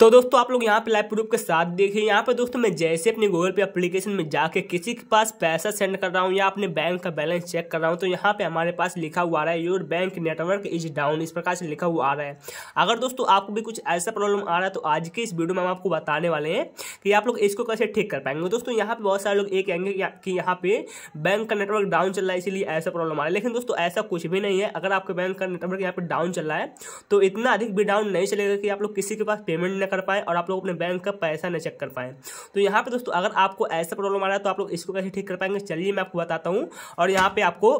तो दोस्तों आप लोग यहाँ पे लाइव प्रूफ के साथ देखिए यहाँ पे दोस्तों मैं जैसे अपने गूगल पे एप्लीकेशन में जाके किसी के पास पैसा सेंड कर रहा हूँ या अपने बैंक का बैलेंस चेक कर रहा हूँ तो यहाँ पे हमारे पास लिखा हुआ आ रहा है your bank network is down इस प्रकार से लिखा हुआ आ रहा है अगर दोस्तों आपको भी कुछ ऐसा प्रॉब्लम आ रहा है तो आज के इस वीडियो में हम आपको बताने वाले हैं कि आप लोग इसको कैसे ठीक कर पाएंगे दोस्तों यहाँ पे बहुत सारे लोग ये कहेंगे कि यहाँ पे बैंक का नेटवर्क डाउन चल रहा है इसीलिए ऐसा प्रॉब्लम आ रहा है लेकिन दोस्तों ऐसा कुछ भी नहीं है अगर आपके बैंक का नेटवर्क यहाँ पे डाउन चल रहा है तो इतना अधिक भी डाउन नहीं चलेगा कि आप लोग किसी के पास पेमेंट ना कर पाए और आप लोग अपने बैंक का पैसा ना चेक कर पाए तो यहाँ पर दोस्तों अगर आपको ऐसा प्रॉब्लम आ रहा है तो आप लोग इसको कैसे ठीक कर पाएंगे चलिए मैं आपको बताता हूँ और यहाँ पर आपको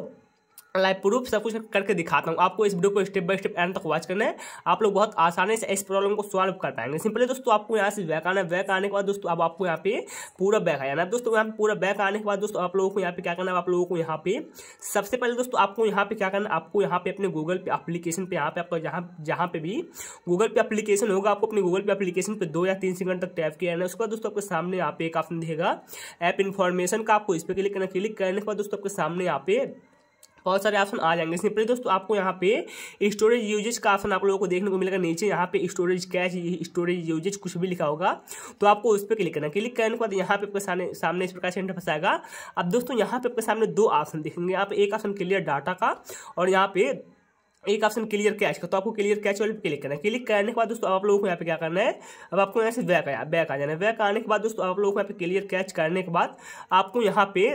लाइव प्रूफ सब कुछ करके दिखाता हूँ आपको इस वीडियो को स्टेप बाय स्टेप एंड तक वॉच करना है आप लोग बहुत आसानी से इस प्रॉब्लम को सॉल्व कर पाएंगे सिंपली दोस्तों आपको यहाँ से बैक आना है बैक आने के बाद दोस्तों अब आपको यहाँ पे पूरा बैक आ जाना दोस्तों यहाँ पे पूरा बैक आने के बाद दोस्तों आप लोगों को यहाँ पे क्या करना है आप लोगों को यहाँ पे सबसे पहले दोस्तों आपको यहाँ पे क्या करना है आपको यहाँ पे अपने गूगल पे अपलीकेशन पे यहाँ पे आपका जहाँ जहाँ पे भी गूगल पे अपलीकेशन होगा आपको अपने गूगल पे अपलीकेशन पर दो या तीन सेकंड तक टैप किया जाना उसके बाद दोस्तों आपके सामने यहाँ पे एक ऑप्शन देगा ऐप इन्फॉर्मेशन का आपको इस पर क्लिक करना क्लिक करने के बाद दोस्तों आपके सामने यहाँ पे बहुत सारे ऑप्शन आ जाएंगे सिंपली दोस्तों आपको यहाँ पे स्टोरेज यूजेज का ऑप्शन आप लोगों को देखने को मिलेगा नीचे यहाँ पे स्टोरेज कैश स्टोरेज यूजेज कुछ भी लिखा होगा तो आपको उस पर क्लिक करना क्लिक करने के बाद यहाँ पे आपके सामने सामने इस प्रकार से इंटरफेस फंसाएगा अब दोस्तों यहाँ पे आपके सामने दो ऑप्शन देखेंगे आप एक ऑप्शन क्लियर डाटा का और यहाँ पे एक ऑप्शन क्लियर कैश का तो आपको क्लियर कैश वाले क्लिक करना है क्लिक करने के बाद दोस्तों आप लोगों को यहाँ पे क्या करना है अब आपको यहाँ से बैक आया बैक आ जाना है बैक आने के बाद दोस्तों आप लोगों को यहाँ पे क्लियर कैच करने के बाद आपको यहाँ पे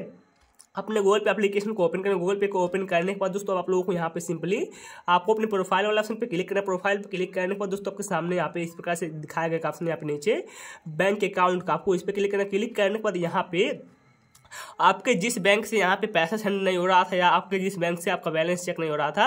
अपने गूगल पे एप्लीकेशन को ओपन करना गूगल पे को ओपन करने के बाद दोस्तों आप लोगों को यहाँ पे सिंपली आपको अपने प्रोफाइल वाला ऑप्शन पे क्लिक करना प्रोफाइल पे क्लिक करने के बाद दोस्तों आपके सामने यहाँ पे इस प्रकार से दिखाया गया ऑप्शन यहाँ पे नीचे बैंक अकाउंट का आपको इस पर क्लिक करना क्लिक करने के बाद यहाँ पे आपके जिस बैंक से यहाँ पे पैसा सेंड नहीं हो रहा था या आपके जिस बैंक से आपका बैलेंस चेक नहीं हो रहा था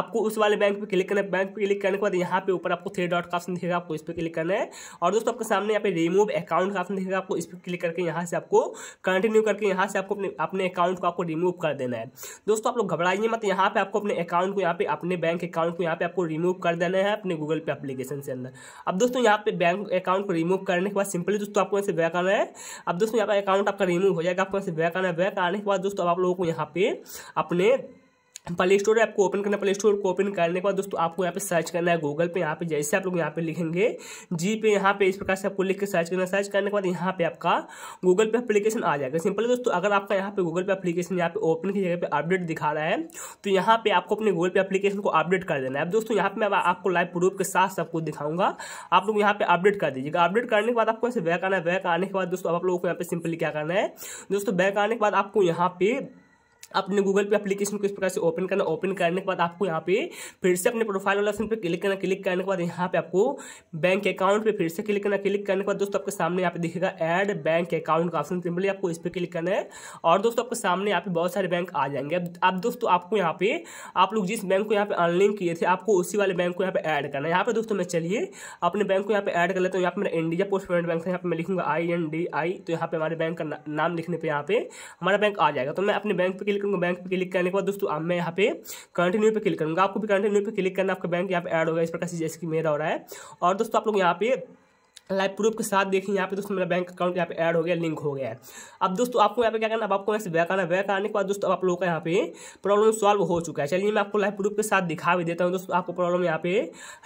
आपको उस वाले बैंक पे क्लिक करना बैंक पे क्लिक करने के बाद यहाँ पे ऊपर आपको थ्री डॉट का ऑप्शन दिखेगा आपको इस पर क्लिक करना है और दोस्तों आपके सामने यहाँ पे रिमूव अकाउंट का ऑप्शन दिखेगा आपको इस पर क्लिक करके यहाँ से आपको कंटिन्यू करके यहाँ से आपको अपने अपने अकाउंट को आपको रिमूव कर देना है दोस्तों आप लोग घबराइए मत यहाँ पे आपको अपने अकाउंट को यहाँ पे अपने बैंक अकाउंट को यहाँ पे आपको रिमूव कर देना है अपने गूगल पे अपलीकेशन से अंदर अब दोस्तों यहाँ पे बैंक अकाउंट को रिमूव करने के बाद सिंपली दोस्तों आपको यहाँ से बैक है अब दोस्तों यहाँ पे अकाउंट आपका रिमूव हो जाएगा आपको यहाँ से बैक आना है बैक आने के बाद दोस्तों अब आप लोगों को यहाँ पे अपने प्ले स्टोर है आपको ओपन करना प्ले स्टोर को ओपन करने के बाद दोस्तों आपको यहाँ पे सर्च करना है गूगल पे यहाँ पे जैसे आप लोग यहाँ पे लिखेंगे जी पे यहाँ पे इस प्रकार से आपको लिख के सर्च करना सर्च करने के बाद यहाँ पे आपका गूगल पे एप्लीकेशन आ जाएगा सिंपल दोस्तों अगर आपका यहाँ पे गूगल पे एप्लीकेशन यहाँ पे ओपन की जगह पर अपडेट दिखा रहा है तो यहाँ पे आपको अपने गूगल पे अपलीकेशन को अपडेट कर देना है अब दोस्तों यहाँ पे मैं आपको लाइव प्रूफ के साथ सब कुछ दिखाऊंगा आप लोग यहाँ पे अपडेट कर दीजिएगा अपडेट करने के बाद आपको ऐसे बैक आना है बैक आने के बाद दोस्तों आप लोगों को यहाँ पे सिंपली क्या करना है दोस्तों बैक आने के बाद आपको यहाँ पे अपने गूगल पे एप्लीकेशन को इस प्रकार से ओपन करना ओपन करने के बाद आपको यहाँ पे फिर से अपने प्रोफाइल वाला ऑप्शन पर क्लिक करना क्लिक करने के बाद यहाँ पे आपको बैंक अकाउंट पे फिर से क्लिक करना क्लिक करने के बाद दोस्तों आपके सामने यहाँ पे दिखेगा एड बैंक अकाउंट का ऑप्शन सिंपली आपको इस पर क्लिक करना है और दोस्तों आपके सामने यहाँ पे बहुत सारे बैंक आ जाएंगे अब दोस्तों आपको यहाँ पे आप लोग जिस बैंक को यहाँ पे अनलिंक किए थे आपको उसी वाले बैंक को यहाँ पे ऐड करना है यहाँ पे दोस्तों मैं चलिए अपने बैंक को यहाँ पे ऐड कर लेता हूँ यहाँ पे मेरा इंडिया पोस्ट पेमेंट बैंक है यहाँ पे मैं लिखूंगा आई एन डी आई तो यहाँ पे हमारे बैंक का नाम लिखने पर यहाँ पे हमारा बैंक आ जाएगा तो मैं अपने बैंक पे क्लिक करूंगा बैंक पे क्लिक करने के बाद दोस्तों अब मैं यहाँ पे कंटिन्यू पे क्लिक करूंगा आपको भी कंटिन्यू पे क्लिक करना आपका बैंक यहाँ पे ऐड होगा इस प्रकार से जैसे कि मेरा हो रहा है और दोस्तों आप लोग यहाँ पे लाइव प्रूफ के साथ देखिए यहाँ पे दोस्तों मेरा बैंक अकाउंट यहाँ पे ऐड हो गया लिंक हो गया है अब दोस्तों आपको यहाँ पे क्या करना अब आपको यहाँ से बैक आना बैक आने के बाद दोस्तों आप लोगों का यहाँ पे प्रॉब्लम सॉल्व हो चुका है चलिए मैं आपको लाइव प्रूफ के साथ दिखा भी देता हूँ दोस्तों आपको प्रॉब्लम यहाँ पे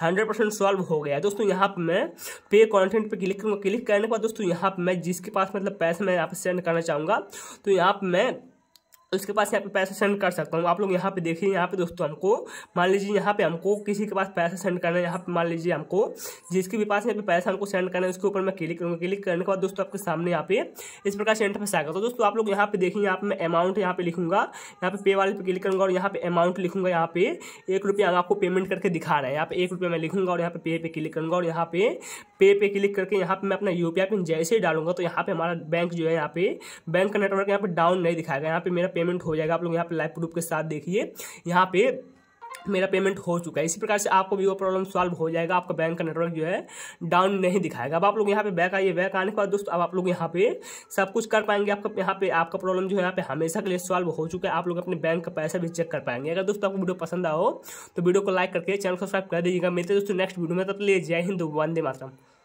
हंड्रेड सॉल्व हो गया है दोस्तों यहाँ पर मैं पे कॉन्टेंट पर क्लिक करूँगा क्लिक करने के बाद दोस्तों यहाँ पर मैं जिसके पास मतलब पैसे मैं यहाँ पर सेंड करना चाहूँगा तो यहाँ पर मैं उसके पास यहाँ पे पैसा सेंड कर सकता हूँ आप लोग यहाँ पे देखिए यहाँ पे दोस्तों हमको मान लीजिए यहाँ पे हमको किसी के पास पैसा सेंड करना है यहाँ पे मान लीजिए हमको जिसके भी पास यहाँ पे पैसा हमको सेंड करना है उसके ऊपर मैं क्लिक करूँगा क्लिक करने के बाद दोस्तों आपके सामने यहाँ पे इस प्रकार से इंटरफेस आएगा तो दोस्तों आप लोग यहाँ पे देखिए यहाँ पे मैं अमाउंट यहाँ पे लिखूंगा यहाँ पे पे वाले पे क्लिक करूँगा और यहाँ पे अमाउंट लिखूंगा यहाँ पे एक रुपया आपको पेमेंट करके दिखा रहा है यहाँ पे एक रुपया मैं लिखूंगा और यहाँ पे पे पे क्लिक करूँगा और यहाँ पे पे पे क्लिक करके यहाँ पे मैं अपना यू पिन जैसे ही डालूंगा तो यहाँ पे हमारा बैंक जो है यहाँ पे बैंक का नेटवर्क यहाँ पे डाउन नहीं दिखाएगा यहाँ पे मेरा पेमेंट हो जाएगा आप लोग यहाँ पे लाइव प्रूफ के साथ देखिए यहाँ पे मेरा पेमेंट हो चुका है इसी प्रकार से आपको भी वो प्रॉब्लम सॉल्व हो जाएगा आपका बैंक का नेटवर्क जो है डाउन नहीं दिखाएगा अब आप लोग यहाँ पे बैक आइए बैक आने के बाद दोस्तों अब आप लोग यहाँ पे सब कुछ कर पाएंगे आपका यहाँ पे आपका प्रॉब्लम जो है यहाँ पे हमेशा के लिए सॉल्व हो चुका है आप लोग अपने बैंक का पैसा भी चेक कर पाएंगे अगर दोस्तों आपको वीडियो पसंद आओ तो वीडियो को लाइक करके चैनल सब्सक्राइब कर दीजिएगा मिलते दोस्तों नेक्स्ट वीडियो में तब लिए जय हिंद वंदे मातरम